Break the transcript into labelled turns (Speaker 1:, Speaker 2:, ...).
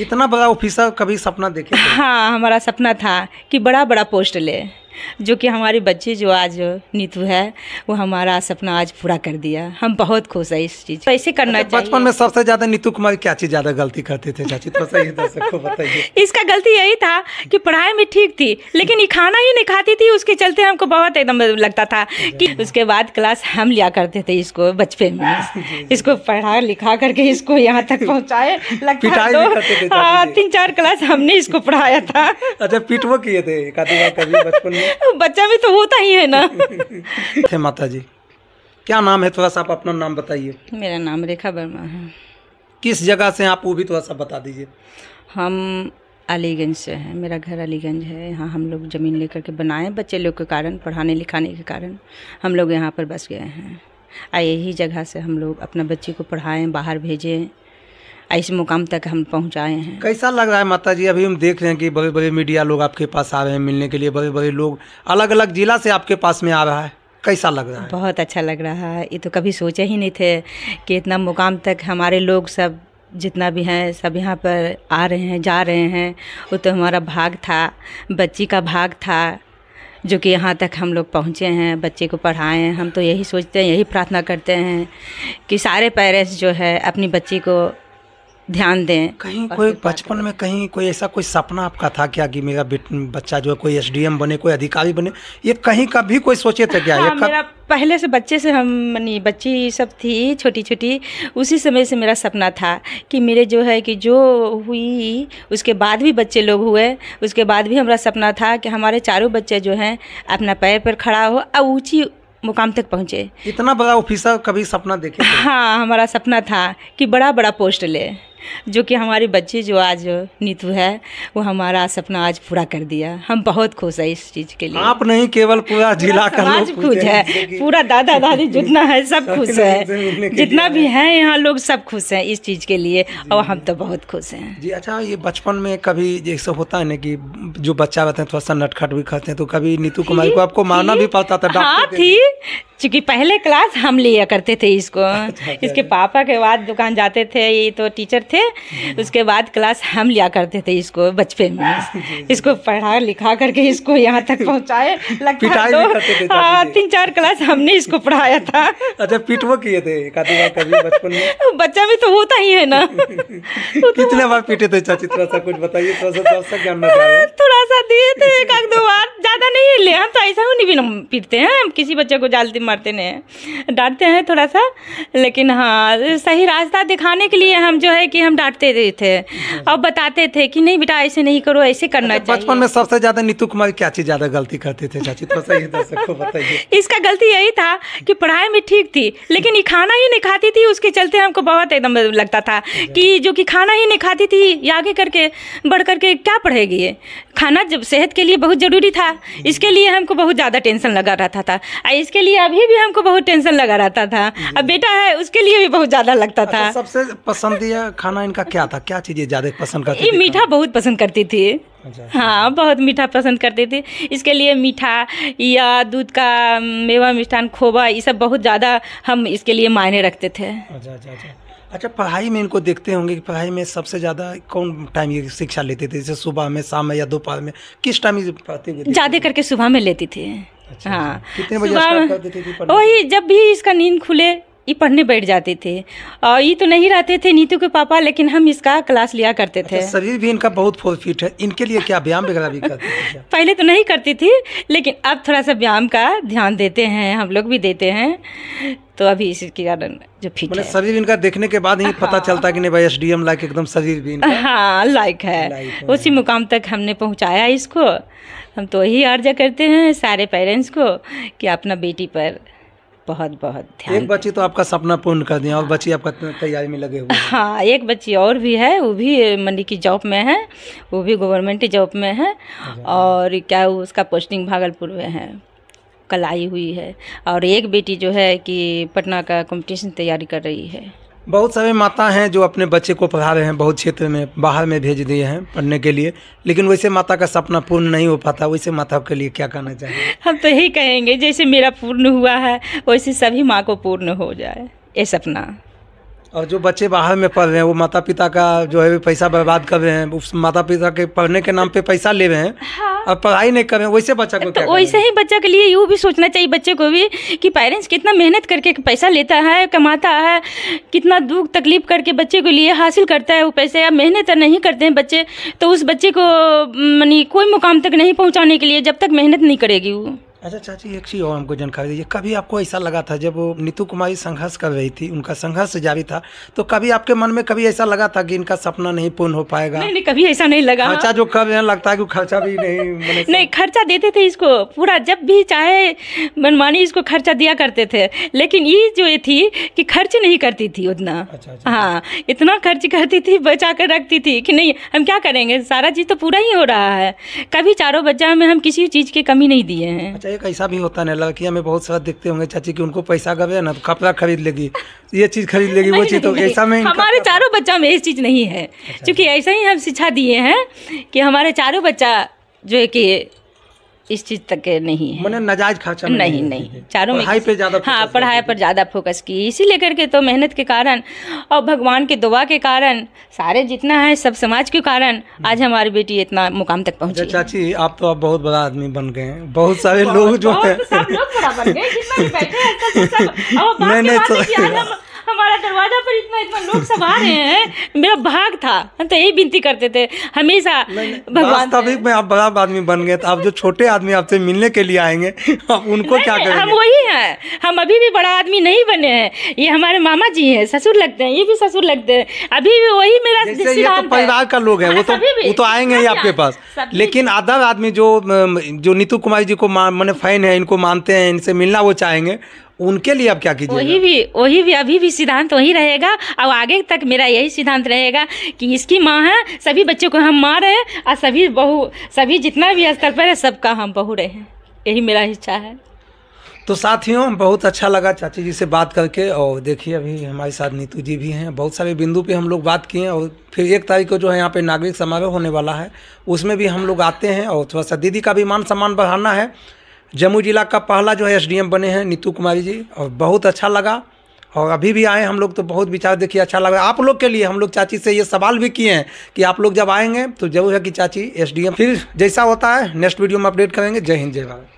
Speaker 1: इतना बड़ा ऑफिसर कभी सपना देखे
Speaker 2: हाँ हमारा सपना था कि बड़ा बड़ा पोस्ट ले जो कि हमारे बच्चे जो आज नीतू है वो हमारा सपना आज पूरा कर दिया
Speaker 1: हम बहुत खुश है इस चीज़ ऐसे करना चाहिए अच्छा, बचपन में सबसे ज़्यादा नीतू कुमार क्या चीज़ ज़्यादा गलती करते थे चाची थोड़ा सा बताइए
Speaker 2: इसका गलती यही था कि पढ़ाई में
Speaker 1: ठीक थी लेकिन ये खाना ही नहीं
Speaker 2: खाती थी उसके चलते हमको बहुत एकदम लगता था कि उसके बाद क्लास हम लिया करते थे इसको बचपन में इसको पढ़ा लिखा करके इसको यहाँ तक पहुँचाए
Speaker 1: हाँ, तीन चार क्लास हमने इसको पढ़ाया था अच्छा पिटवो किए थे बचपन में बच्चा भी तो होता ही है ना है माता जी क्या नाम है थोड़ा सा आप अपना नाम बताइए मेरा नाम रेखा वर्मा है किस जगह से आप वो भी थोड़ा सा बता दीजिए
Speaker 2: हम अलीगंज से हैं मेरा घर अलीगंज है यहाँ हम लोग ज़मीन लेकर के बनाए बच्चे लोग के कारण पढ़ाने लिखाने के कारण हम लोग यहाँ पर बस गए हैं आ यही जगह से हम लोग अपना बच्चे को पढ़ाएं बाहर भेजें ऐसे मुकाम तक हम पहुँचाए
Speaker 1: हैं कैसा लग रहा है माता जी अभी हम देख रहे हैं कि बड़े बड़े मीडिया लोग आपके पास आ रहे हैं मिलने के लिए बड़े बड़े लोग अलग अलग जिला से आपके पास में आ रहा है कैसा लग रहा है
Speaker 2: बहुत अच्छा लग रहा है ये तो कभी सोचे ही नहीं थे कि इतना मुकाम तक हमारे लोग सब जितना भी हैं सब यहाँ पर आ रहे हैं जा रहे हैं वो तो हमारा भाग था बच्ची का भाग था जो कि यहाँ तक हम लोग पहुँचे हैं बच्चे को पढ़ाए हैं हम तो यही सोचते हैं यही प्रार्थना करते हैं कि सारे पेरेंट्स जो है अपनी बच्ची को ध्यान दें कहीं कोई
Speaker 1: बचपन में कहीं कोई ऐसा कोई सपना आपका था क्या कि मेरा बच्चा जो है कोई एसडीएम बने कोई अधिकारी बने ये कहीं का भी कोई सोचे थे क्या हाँ, मेरा
Speaker 2: पहले से बच्चे से हम मनी बच्ची सब थी छोटी छोटी उसी समय से मेरा सपना था कि मेरे जो है कि जो हुई उसके बाद भी बच्चे लोग हुए उसके बाद भी हमारा सपना था कि हमारे चारों बच्चे जो हैं अपना पैर पर खड़ा हो और ऊँची मुकाम तक पहुँचे
Speaker 1: इतना बड़ा ऑफिसर कभी
Speaker 2: सपना देखे हाँ हमारा सपना था कि बड़ा बड़ा पोस्ट ले जो कि हमारे बच्चे जो आज नीतू है वो हमारा सपना आज पूरा कर दिया हम बहुत खुश है इस चीज़ के लिए आप
Speaker 1: नहीं केवल पूरा जिला का आज खुश है
Speaker 2: पूरा दादा दादी जितना है सब खुश है जितना भी है यहाँ लोग सब खुश हैं इस चीज़ के लिए और हम तो बहुत खुश हैं
Speaker 1: जी अच्छा ये बचपन में कभी जैसे होता है ना कि जो बच्चा रहते हैं थोड़ा सा नटखट भी खाते हैं तो कभी नीतू कुमारी को आपको मारना भी पड़ता था हाँ थी
Speaker 2: चूँकि पहले क्लास हम लिया करते थे इसको अच्छा, अच्छा। इसके पापा के बाद दुकान जाते थे ये तो टीचर थे थे हम्म। उसके बाद क्लास हम लिया करते थे इसको बचपन में इसको पढ़ा लिखा करके इसको यहाँ तक पहुँचाए हाँ, तीन चार क्लास हमने इसको पढ़ाया था अच्छा पिटवो
Speaker 1: किए थे बचपन
Speaker 2: बच्चा भी तो होता ही है ना
Speaker 1: कितने बार पीटे थे चाची थोड़ा सा कुछ बताइए थोड़ा सा दर्शक
Speaker 2: थोड़ा सा दिए थे एक आध दो बार ज़्यादा नहीं ले हम तो ऐसा ही नहीं भी पीटते हैं हम किसी बच्चे को डालते मारते नहीं डांटते हैं थोड़ा सा लेकिन हाँ सही रास्ता दिखाने के लिए हम जो है कि हम डांटते थे और बताते थे कि नहीं बेटा ऐसे नहीं करो ऐसे करना अच्छा, चाहिए बचपन में
Speaker 1: सबसे ज्यादा नीतू कुमार क्या चीज ज्यादा गलती करते थे चाची तो सही बताइए
Speaker 2: इसका गलती यही था कि पढ़ाई में ठीक थी लेकिन ये खाना ही नहीं खाती थी उसके चलते हमको बहुत एकदम लगता था कि जो कि खाना ही नहीं खाती थी आगे करके बढ़ करके क्या पढ़ेगी ये खाना जब सेहत के लिए बहुत ज़रूरी था इसके लिए हमको बहुत ज़्यादा टेंशन लगा रहता था और इसके लिए अभी भी हमको बहुत टेंशन लगा रहता था अब बेटा है उसके लिए भी बहुत ज़्यादा लगता अच्छा, था सबसे
Speaker 1: पसंदीदा खाना इनका क्या था क्या चीज़ें ज़्यादा पसंद करती थी
Speaker 2: मीठा बहुत पसंद करती थी अच्छा। हाँ बहुत मीठा पसंद करते थे इसके लिए मीठा या दूध का मेवा मिष्ठान खोबा ये सब बहुत ज़्यादा हम इसके लिए मायने रखते थे
Speaker 1: अच्छा, अच्छा अच्छा अच्छा पढ़ाई में इनको देखते होंगे कि पढ़ाई में सबसे ज़्यादा कौन टाइम ये शिक्षा लेते थे जैसे सुबह में शाम में या दोपहर में किस टाइम ये पढ़ते हुए ज़्यादा
Speaker 2: करके सुबह में लेती थी
Speaker 1: अच्छा, हाँ अच्छा। कितने बजे
Speaker 2: वही जब भी इसका नींद खुले ये पढ़ने बैठ जाते थे और ये तो नहीं रहते थे नीतू के पापा लेकिन हम इसका क्लास लिया करते
Speaker 1: अच्छा, थे अच्छा, शरीर भी इनका बहुत फोर फिट है इनके लिए क्या व्यायाम वगैरह भी करते पहले
Speaker 2: तो नहीं करती थी लेकिन अब थोड़ा सा व्यायाम का ध्यान देते हैं हम लोग भी देते हैं तो अभी इसके कारण
Speaker 1: जो फिट मतलब है शरीर इनका देखने के बाद ही हाँ। पता चलता कि नहीं भाई एस डी एम लाइक एकदम शरीर भी इनका
Speaker 2: हाँ लाइक है, उसी मुकाम तक हमने पहुँचाया इसको हम तो यही अर्ज करते हैं सारे पेरेंट्स को कि अपना बेटी पर
Speaker 1: बहुत बहुत ध्यान एक बच्ची तो आपका सपना पूर्ण कर दिया और बच्ची आपका तैयारी में लगे हुए
Speaker 2: हाँ एक बच्ची और भी है वो भी मंडी की जॉब में है वो भी गवर्नमेंट जॉब में है अच्छा। और क्या उसका पोस्टिंग भागलपुर में है कल आई हुई है और एक बेटी जो है कि पटना का कंपटीशन तैयारी कर रही है
Speaker 1: बहुत सारे माता हैं जो अपने बच्चे को पढ़ा रहे हैं बहुत क्षेत्र में बाहर में भेज दिए हैं पढ़ने के लिए लेकिन वैसे माता का सपना पूर्ण नहीं हो पाता वैसे माता के लिए क्या कहना चाहिए
Speaker 2: हम तो यही कहेंगे जैसे मेरा पूर्ण हुआ है वैसे सभी माँ को पूर्ण हो जाए ये सपना
Speaker 1: और जो बच्चे बाहर में पढ़ रहे हैं वो माता पिता का जो है पैसा बर्बाद कर रहे हैं उस माता पिता के पढ़ने के नाम पे पैसा ले रहे हैं हाँ। और पढ़ाई नहीं करें वैसे बच्चा को तो वैसे
Speaker 2: ही बच्चा के लिए यूँ भी सोचना चाहिए बच्चे को भी कि पेरेंट्स कितना मेहनत करके पैसा लेता है कमाता है कितना दुख तकलीफ करके बच्चे के लिए हासिल करता है वो पैसे या मेहनत तो नहीं करते हैं बच्चे तो उस बच्चे को मानी कोई मुकाम तक नहीं पहुँचाने के लिए जब तक मेहनत नहीं करेगी वो
Speaker 1: अच्छा चाची एक चीज़ और हमको जानकारी दीजिए कभी आपको ऐसा लगा था जब नीतू कुमारी संघर्ष कर रही थी उनका संघर्ष जारी था तो कभी आपके मन में कभी ऐसा लगा था कि इनका सपना नहीं पूर्ण हो पाएगा नहीं,
Speaker 2: नहीं कभी ऐसा नहीं लगा खर्चा जो
Speaker 1: कर लगता है कि खर्चा भी नहीं
Speaker 2: नहीं खर्चा देते थे इसको पूरा जब भी चाहे मनमानी इसको खर्चा दिया करते थे लेकिन ये जो ये थी कि खर्च नहीं करती थी उतना अच्छा, अच्छा। हाँ इतना खर्च करती थी बचा कर रखती थी कि नहीं हम क्या करेंगे सारा चीज़ तो पूरा ही हो रहा है कभी चारों बच्चा में हम किसी चीज़ की कमी नहीं
Speaker 1: दिए हैं अच्छा, एक ऐसा भी होता है लड़कियाँ में बहुत सारा देखते होंगे चाची कि उनको पैसा गवे ना तो कपड़ा खरीद लेगी ये चीज़ खरीद लेगी वो चीज़ तो ऐसा में
Speaker 2: हमारे चारों बच्चा में ये चीज़ नहीं है अच्छा, क्योंकि अच्छा। ऐसा ही हम शिक्षा दिए हैं कि हमारे चारों बच्चा जो है कि इस चीज तक नहीं है मैंने नजायज खर्चा नहीं नहीं, नहीं, चारों चारों पढ़ाई पे ज्यादा हाँ पढ़ाई पर ज्यादा फोकस की इसी लेकर के तो मेहनत के कारण और भगवान के दुआ के कारण सारे जितना है सब समाज के कारण आज हम्म। हमारी बेटी इतना मुकाम तक पहुंची अच्छा,
Speaker 1: चाची आप तो आप बहुत बड़ा आदमी बन गए बहुत सारे लोग जो
Speaker 2: है हमारा दरवाजा पर इतना इतना लोग सब आ रहे हैं मेरा भाग था हम तो यही विनती करते थे हमेशा भगवान
Speaker 1: तभी मैं आप बड़ा आदमी बन गए तो आप जो छोटे आदमी आपसे मिलने के लिए आएंगे आप उनको क्या करेंगे हम
Speaker 2: वही हैं हम अभी भी बड़ा आदमी नहीं बने हैं ये हमारे मामा जी हैं ससुर लगते हैं ये भी ससुर लगते हैं अभी भी वही मेरा ये तो परिवार का लोग है वो हाँ, तो वो तो आएंगे ही हाँ, आपके हाँ, पास लेकिन
Speaker 1: आधा आदमी जो जो नीतू कुमारी जी को मैंने फैन है इनको मानते हैं इनसे मिलना वो चाहेंगे उनके लिए आप क्या कीजिए वही
Speaker 2: भी वही भी अभी भी सिद्धांत वही रहेगा अब आगे तक मेरा यही सिद्धांत रहेगा कि इसकी माँ है सभी बच्चों को हम माँ रहे और सभी बहू सभी जितना भी स्तर पर है सबका हम बहू रहे यही मेरा इच्छा है
Speaker 1: तो साथियों बहुत अच्छा लगा चाची जी से बात करके और देखिए अभी हमारे साथ नीतू जी भी हैं बहुत सारे बिंदु पे हम लोग बात किए और फिर एक तारीख को जो है यहाँ पे नागरिक समारोह होने वाला है उसमें भी हम लोग आते हैं और थोड़ा सा दीदी का भी मान सम्मान बढ़ाना है जम्मू जिला का पहला जो है एस बने हैं नीतू कुमारी जी और बहुत अच्छा लगा और अभी भी आए हम लोग तो बहुत विचार देखिए अच्छा लगा आप लोग के लिए हम लोग चाची से ये सवाल भी किए हैं कि आप लोग जब आएंगे तो जरूर है कि चाची एसडीएम फिर जैसा होता है नेक्स्ट वीडियो में अपडेट करेंगे जय हिंद जय भारत